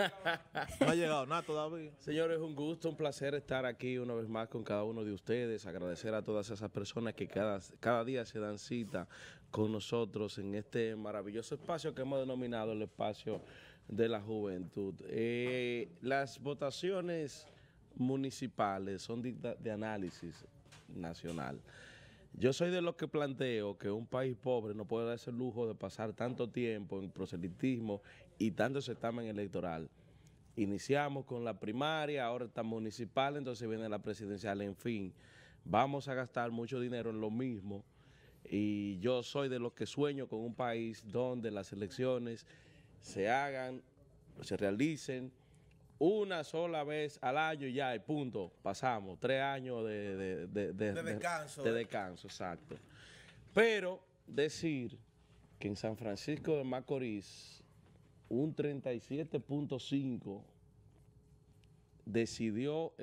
no ha llegado nada todavía. Señores, un gusto, un placer estar aquí una vez más con cada uno de ustedes. Agradecer a todas esas personas que cada, cada día se dan cita con nosotros en este maravilloso espacio que hemos denominado el espacio de la juventud. Eh, las votaciones municipales son de análisis nacional. Yo soy de los que planteo que un país pobre no puede darse el lujo de pasar tanto tiempo en proselitismo y tanto se certamen electoral. Iniciamos con la primaria, ahora está municipal, entonces viene la presidencial, en fin. Vamos a gastar mucho dinero en lo mismo y yo soy de los que sueño con un país donde las elecciones se hagan, se realicen una sola vez al año y ya, y punto. Pasamos tres años de, descanso. De, descanso, exacto. Pero decir que en San Francisco de Macorís un 37.5 decidió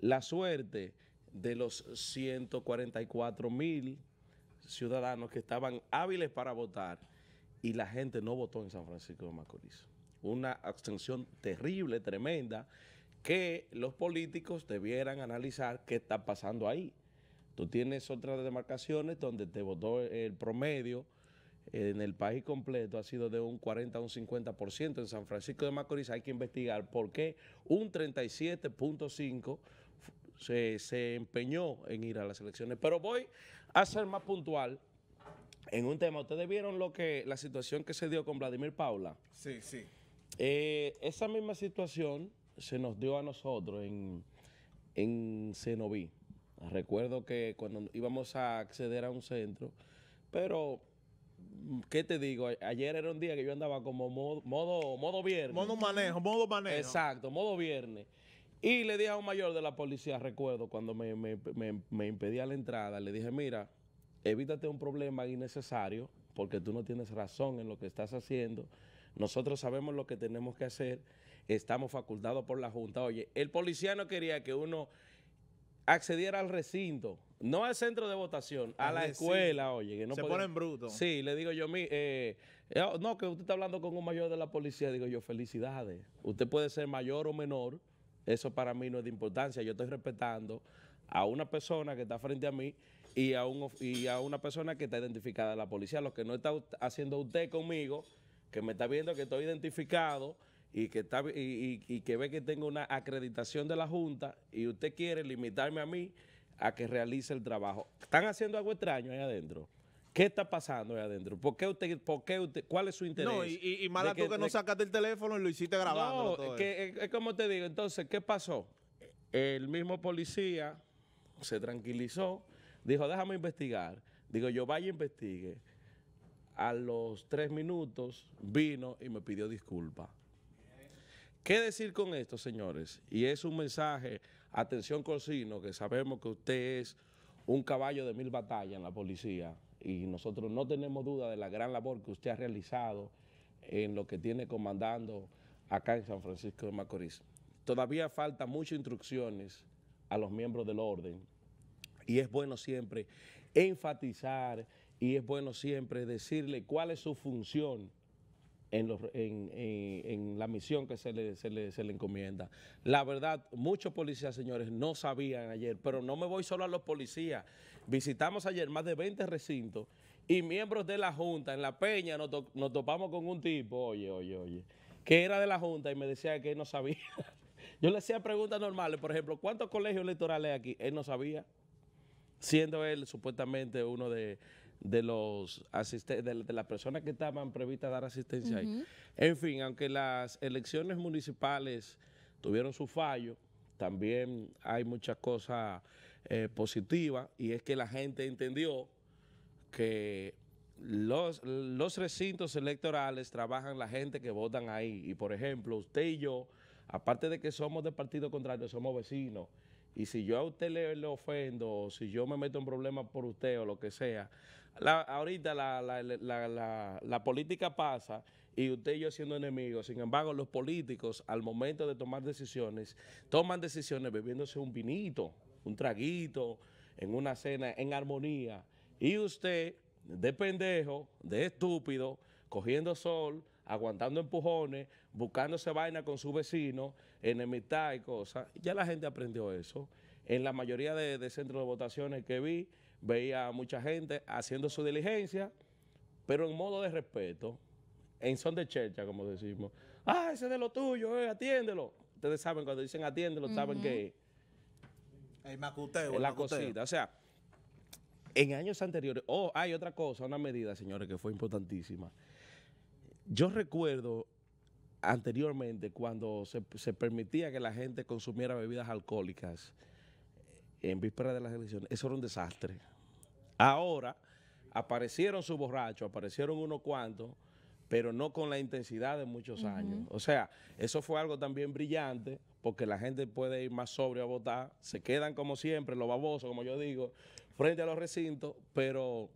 la suerte de los 144 mil ciudadanos que estaban hábiles para votar y la gente no votó en San Francisco de Macorís una abstención terrible, tremenda, que los políticos debieran analizar qué está pasando ahí. Tú tienes otras demarcaciones donde te votó el promedio en el país completo ha sido de un 40 a un 50%. En San Francisco de Macorís hay que investigar por qué un 37.5% se, se empeñó en ir a las elecciones. Pero voy a ser más puntual en un tema. ¿Ustedes vieron lo que la situación que se dio con Vladimir Paula? Sí, sí. Eh, esa misma situación se nos dio a nosotros en, en Cenoví. Recuerdo que cuando íbamos a acceder a un centro, pero ¿Qué te digo? Ayer era un día que yo andaba como modo, modo, modo viernes. Modo manejo, modo manejo. Exacto, modo viernes. Y le dije a un mayor de la policía, recuerdo, cuando me, me impedía la entrada, le dije, mira, evítate un problema innecesario porque tú no tienes razón en lo que estás haciendo nosotros sabemos lo que tenemos que hacer, estamos facultados por la Junta. Oye, el policía no quería que uno accediera al recinto, no al centro de votación, a, la escuela, oye. Se ponen brutos. Sí, le digo yo, mi, eh, oh, no, que usted está hablando con un mayor de la policía, digo yo, felicidades. Usted puede ser mayor o menor, eso para mí no es de importancia, yo estoy respetando a una persona que está frente a mí y a, y a una persona que está identificada de la policía. Lo que no está haciendo usted conmigo que me está viendo que estoy identificado y que, está, y, que ve que tengo una acreditación de la Junta y usted quiere limitarme a mí a que realice el trabajo. ¿Están haciendo algo extraño ahí adentro? ¿Qué está pasando ahí adentro? ¿Por qué usted, por usted, cuál es su interés? No, y, y mala tú que, no sacaste el teléfono y lo hiciste grabando. No, es como te digo, entonces, ¿qué pasó? El mismo policía se tranquilizó, dijo, déjame investigar. Digo, yo vaya e investigue a los tres minutos vino y me pidió disculpa. ¿Qué decir con esto, señores? Y es un mensaje, atención Corsino, que sabemos que usted es un caballo de mil batallas en la policía y nosotros no tenemos duda de la gran labor que usted ha realizado en lo que tiene comandando acá en San Francisco de Macorís. Todavía falta muchas instrucciones a los miembros del orden y es bueno siempre enfatizar y es bueno siempre decirle cuál es su función en, la misión que se le, se, le, encomienda. La verdad, muchos policías, señores, no sabían ayer, pero no me voy solo a los policías. Visitamos ayer más de 20 recintos y miembros de la Junta en La Peña nos, nos topamos con un tipo, oye, oye, oye, que era de la Junta y me decía que él no sabía. Yo le hacía preguntas normales, por ejemplo, ¿cuántos colegios electorales hay aquí? Él no sabía, siendo él supuestamente uno de de los asistentes de, las personas que estaban previstas a dar asistencia ahí. En fin, aunque las elecciones municipales tuvieron su fallo, también hay muchas cosas eh, positivas y es que la gente entendió que los, los recintos electorales trabajan la gente que votan ahí. Y por ejemplo, usted y yo, aparte de que somos de partido contrario, somos vecinos. Y si yo a usted le, le ofendo, o si yo me meto en problemas por usted o lo que sea, ahorita la, la, la, política pasa y usted y yo siendo enemigos. Sin embargo, los políticos al momento de tomar decisiones, toman decisiones bebiéndose un vinito, un traguito, en una cena, en armonía. Y usted, de pendejo, de estúpido, cogiendo sol, aguantando empujones, buscándose vaina con su vecino, enemistad y cosas. Ya la gente aprendió eso. En la mayoría de centros de votaciones que vi, veía mucha gente haciendo su diligencia, pero en modo de respeto, en son de chercha, como decimos. Ah, ese es de lo tuyo, eh, atiéndelo. Ustedes saben, cuando dicen atiéndelo, saben que macuteo, es la cosita. O sea, en años anteriores, oh, hay otra cosa, una medida, señores, que fue importantísima. Yo recuerdo anteriormente cuando se permitía que la gente consumiera bebidas alcohólicas, en víspera de las elecciones, eso era un desastre. Ahora aparecieron sus borrachos, aparecieron unos cuantos, pero no con la intensidad de muchos años. O sea, eso fue algo también brillante, porque la gente puede ir más sobrio a votar, se quedan como siempre, los babosos, como yo digo, frente a los recintos, pero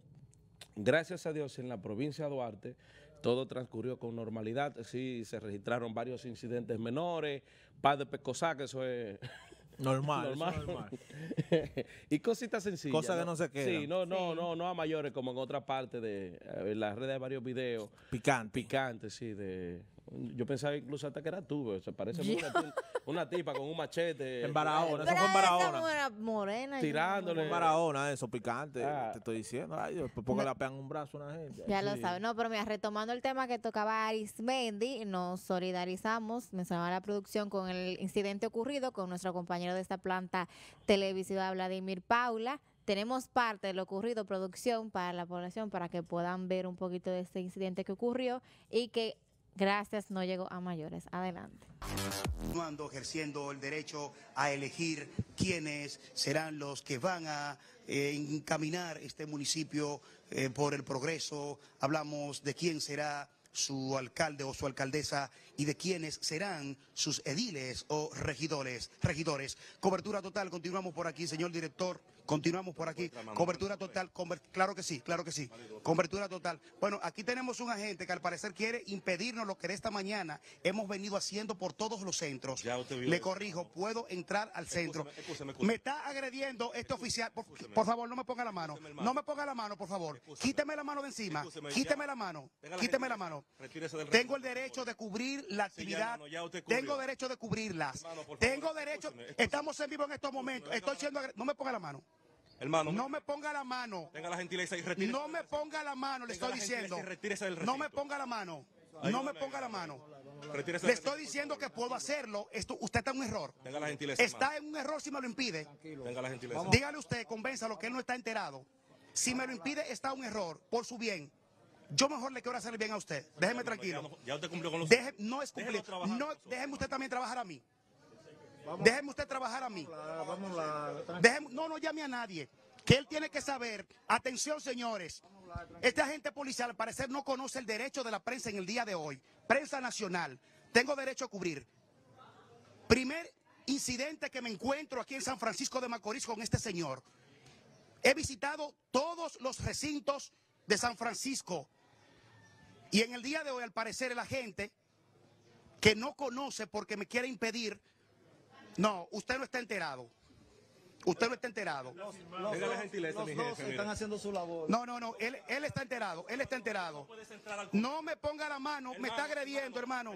gracias a Dios en la provincia de Duarte todo transcurrió con normalidad, sí se registraron varios incidentes menores, paz de pescoza, que eso es... Normal. normal. y cositas sencillas. Cosas que no se quedan. Sí, no, no, no, no a mayores como en otra parte de eh, las redes de varios videos. Picante. Picante, sí, de yo pensaba incluso hasta que era tú, o parece una, una, tipa con un machete. En Barahona, eso fue en Barahona. Morena. Tirándole. En Barahona, eso, picante, ah. te estoy diciendo. Pues le un brazo a una gente. Ya lo sabes. No, pero mira, retomando el tema que tocaba Arismendi, nos solidarizamos, mencionaba la producción, con el incidente ocurrido con nuestro compañero de esta planta televisiva, Vladimir Paula tenemos parte de lo ocurrido, producción para la población, para que puedan ver un poquito de este incidente que ocurrió y que Gracias, no llego a mayores. Adelante. Continuando ejerciendo el derecho a elegir quiénes serán los que van a eh, encaminar este municipio eh, por el progreso. Hablamos de quién será su alcalde o su alcaldesa y de quiénes serán sus ediles o regidores. regidores. Cobertura total, continuamos por aquí, señor director. Continuamos por aquí. Cobertura total. Claro que sí, claro que sí. Cobertura total. Bueno, aquí tenemos un agente que al parecer quiere impedirnos lo que esta mañana hemos venido haciendo por todos los centros. Le corrijo, puedo entrar al centro. Me está agrediendo este oficial. Por, favor, no me ponga la mano. No me ponga la mano, por favor. Quíteme la mano de encima. Quíteme la mano. Quíteme la mano. Tengo el derecho de cubrir la actividad. Tengo derecho de cubrirlas. Tengo derecho. Estamos en vivo en estos momentos. Estoy siendo No me ponga la mano. No me ponga la mano. Tenga la gentileza y No me ponga la mano, le estoy diciendo. No me ponga la mano. No me ponga la mano. Le estoy diciendo que puedo hacerlo. Esto, usted está en un error. Está en un error si me lo impide. Tenga la gentileza. Dígale usted, convénzalo que él no está enterado. Si me lo impide, está un error por su bien. Yo mejor le quiero hacer bien a usted. Déjeme tranquilo. Ya usted cumplió con no es cumplir. No, déjeme usted también trabajar a mí. Déjeme usted trabajar a mí. no, no llame a nadie. Que él tiene que saber, atención señores, este agente policial al parecer no conoce el derecho de la prensa en el día de hoy. Prensa nacional, tengo derecho a cubrir. Primer incidente que me encuentro aquí en San Francisco de Macorís con este señor. He visitado todos los recintos de San Francisco. Y en el día de hoy, al parecer, el agente que no conoce porque me quiere impedir no, usted no está enterado. Usted no está enterado. están haciendo su labor. No, no, no. Él, está enterado. Él está enterado. No me ponga la mano. me está agrediendo, hermano.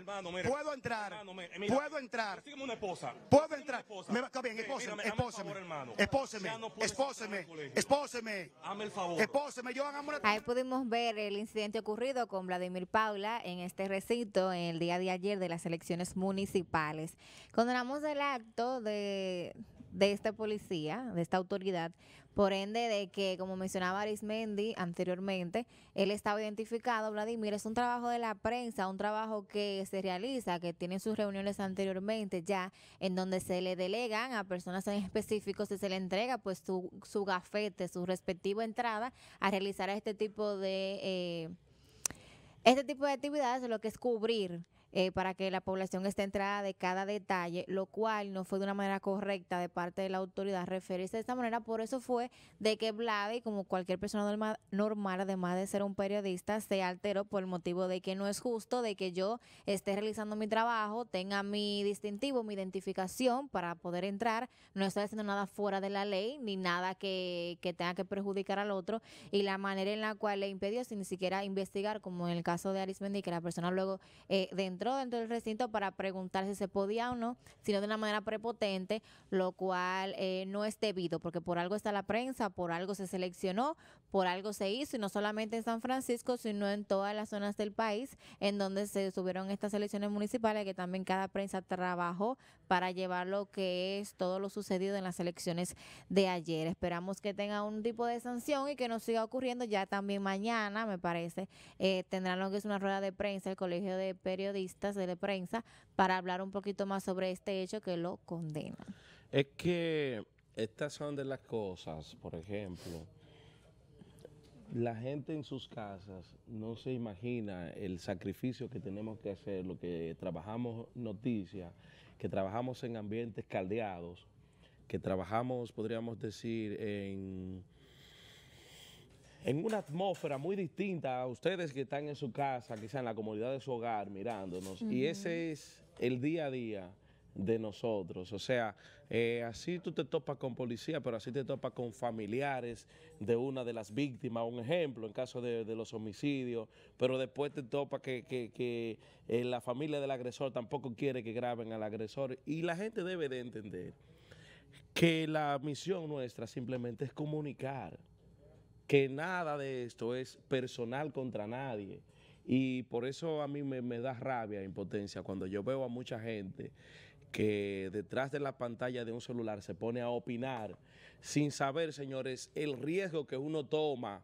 puedo entrar. puedo entrar. esposa. Puedo entrar. Me va, bien, espóseme. Espóseme. Espóseme. el favor. Espóseme. Ahí pudimos ver el incidente ocurrido con Vladimir Paula en este recinto en el día de ayer de las elecciones municipales. Condenamos el acto de de esta policía, de esta autoridad, por ende de que, como mencionaba Arismendi anteriormente, él estaba identificado, Vladimir, es un trabajo de la prensa, un trabajo que se realiza, que tiene sus reuniones anteriormente ya, en donde se le delegan a personas en específico, se le entrega pues su, su gafete, su respectiva entrada a realizar este tipo de... Eh, este tipo de actividades lo que es cubrir eh, para que la población esté entrada de cada detalle, lo cual no fue de una manera correcta de parte de la autoridad referirse de esta manera. Por eso fue de que Vlade, como cualquier persona normal, además de ser un periodista, se alteró por el motivo de que no es justo de que yo esté realizando mi trabajo, tenga mi distintivo, mi identificación para poder entrar. No estoy haciendo nada fuera de la ley ni nada que, tenga que perjudicar al otro. Y la manera en la cual le impedió sin ni siquiera investigar, como en el caso de Arismendi, que la persona luego eh, entró dentro del recinto para preguntar si se podía o no, sino de una manera prepotente, lo cual eh, no es debido, porque por algo está la prensa, por algo se seleccionó, por algo se hizo, y no solamente en San Francisco, sino en todas las zonas del país en donde se subieron estas elecciones municipales, que también cada prensa trabajó para llevar lo que es todo lo sucedido en las elecciones de ayer. Esperamos que tenga un tipo de sanción y que no siga ocurriendo ya también mañana, me parece, eh, tendrán lo que es una rueda de prensa el Colegio de Periodistas de la prensa para hablar un poquito más sobre este hecho que lo condena. Es que estas son de las cosas, por ejemplo, la gente en sus casas no se imagina el sacrificio que tenemos que hacer, lo que trabajamos noticias, que trabajamos en ambientes caldeados, que trabajamos, podríamos decir, en en una atmósfera muy distinta a ustedes que están en su casa, quizá en la comodidad de su hogar mirándonos. Y ese es el día a día de nosotros. O sea, eh, así tú te topas con policía, pero así te topas con familiares de una de las víctimas, un ejemplo, en caso de, los homicidios, pero después te topas que, eh, la familia del agresor tampoco quiere que graben al agresor. Y la gente debe de entender que la misión nuestra simplemente es comunicar que nada de esto es personal contra nadie. Y por eso a mí me, da rabia, impotencia, cuando yo veo a mucha gente que detrás de la pantalla de un celular se pone a opinar sin saber, señores, el riesgo que uno toma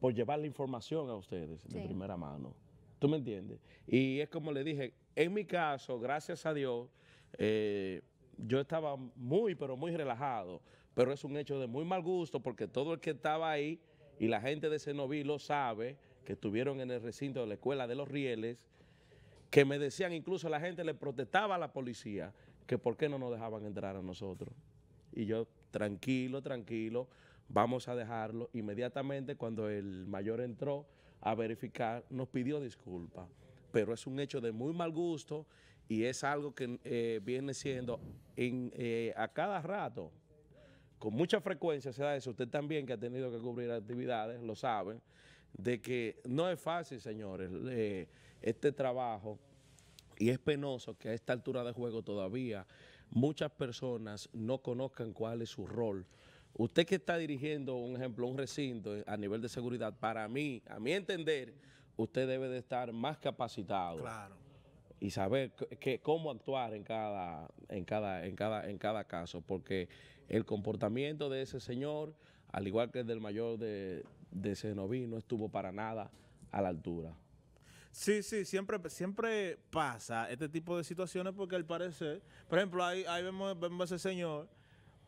por llevar la información a ustedes de primera mano. ¿Tú me entiendes? Y es como le dije, en mi caso, gracias a Dios, eh, yo estaba muy, pero muy relajado pero es un hecho de muy mal gusto porque todo el que estaba ahí y la gente de Senoví lo sabe, que estuvieron en el recinto de la Escuela de los Rieles, que me decían, incluso la gente le protestaba a la policía, que por qué no nos dejaban entrar a nosotros. Y yo, tranquilo, tranquilo, vamos a dejarlo. Inmediatamente cuando el mayor entró a verificar, nos pidió disculpas. Pero es un hecho de muy mal gusto y es algo que eh, viene siendo eh, a cada rato con mucha frecuencia se da eso. Usted también que ha tenido que cubrir actividades, lo sabe, de que no es fácil, señores, eh, este trabajo y es penoso que a esta altura de juego todavía muchas personas no conozcan cuál es su rol. Usted que está dirigiendo, un ejemplo, un recinto a nivel de seguridad, para mí, a mi entender, usted debe de estar más capacitado. Claro. Y saber cómo actuar en cada, en cada, en cada, en cada caso, porque el comportamiento de ese señor, al igual que el del mayor de, de Senoví, no estuvo para nada a la altura. Sí, sí, siempre, siempre pasa este tipo de situaciones porque al parecer, por ejemplo, ahí, vemos, a ese señor.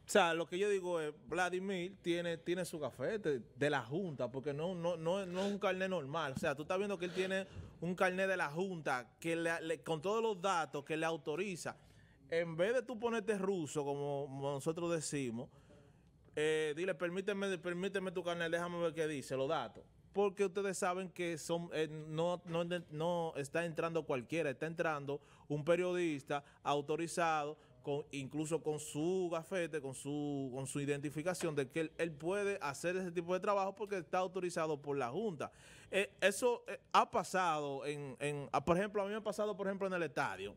O sea, lo que yo digo es, Vladimir tiene, tiene su café de, la Junta, porque no, no, no, es un carnet normal. O sea, tú estás viendo que él tiene un carnet de la Junta que con todos los datos que le autoriza en vez de tú ponerte ruso, como nosotros decimos, eh, dile, permíteme, permíteme tu canal, déjame ver qué dice, los datos. Porque ustedes saben que son eh, no, está entrando cualquiera, está entrando un periodista autorizado, con, incluso con su gafete, con su, con su identificación, de que él, puede hacer ese tipo de trabajo porque está autorizado por la Junta. Eh, eso ha pasado, en, en, ah, por ejemplo, a mí me ha pasado, por ejemplo, en el estadio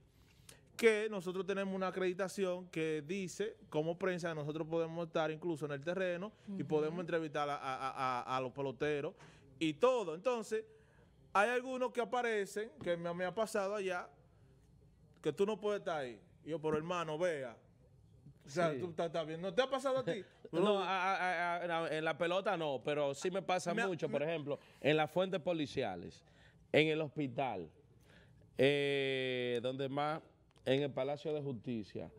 que nosotros tenemos una acreditación que dice como prensa nosotros podemos estar incluso en el terreno y podemos entrevistar a, los peloteros y todo. Entonces, hay algunos que aparecen, que me, ha pasado allá, que tú no puedes estar ahí. yo, pero hermano, vea. O sea, tú estás bien. ¿No te ha pasado a ti? no, en la pelota no, pero sí me pasa mucho, por ejemplo, en las fuentes policiales, en el hospital, eh, donde más en el Palacio de Justicia,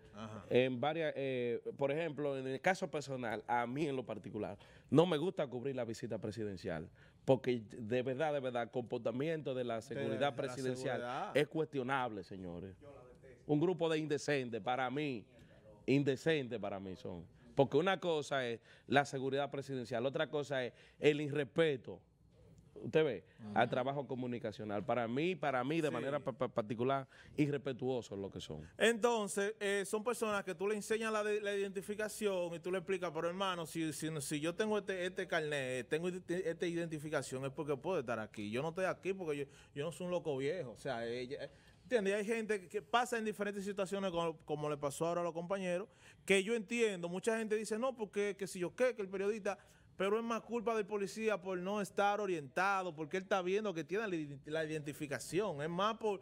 en varias, eh, por ejemplo, en el caso personal, a mí en lo particular, no me gusta cubrir la visita presidencial, porque de verdad, de verdad, el comportamiento de la seguridad presidencial es cuestionable, señores. Un grupo de indecentes para mí, indecentes para mí son. Porque una cosa es la seguridad presidencial, otra cosa es el irrespeto usted ve, al trabajo comunicacional. Para mí, para mí, de manera particular, es lo que son. Entonces, eh, son personas que tú le enseñas la, identificación y tú le explicas, pero hermano, si, si, yo tengo este, este carnet, eh, tengo esta identificación, es porque puedo estar aquí. Yo no estoy aquí porque yo, no soy un loco viejo. O sea, ella... Eh, ¿Entiendes? Hay gente que pasa en diferentes situaciones, como, le pasó ahora a los compañeros, que yo entiendo. Mucha gente dice, no, porque si yo qué, que el periodista pero es más culpa del policía por no estar orientado, porque él está viendo que tiene la identificación, es más por,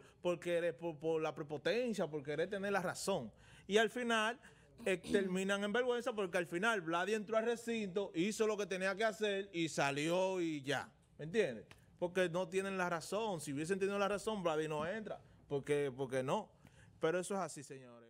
la prepotencia, por querer tener la razón. Y al final eh, terminan en vergüenza porque al final Vladi entró al recinto, hizo lo que tenía que hacer y salió y ya, ¿me entiendes? Porque no tienen la razón, si hubiesen tenido la razón, Vladi no entra, porque, porque no. Pero eso es así, señores.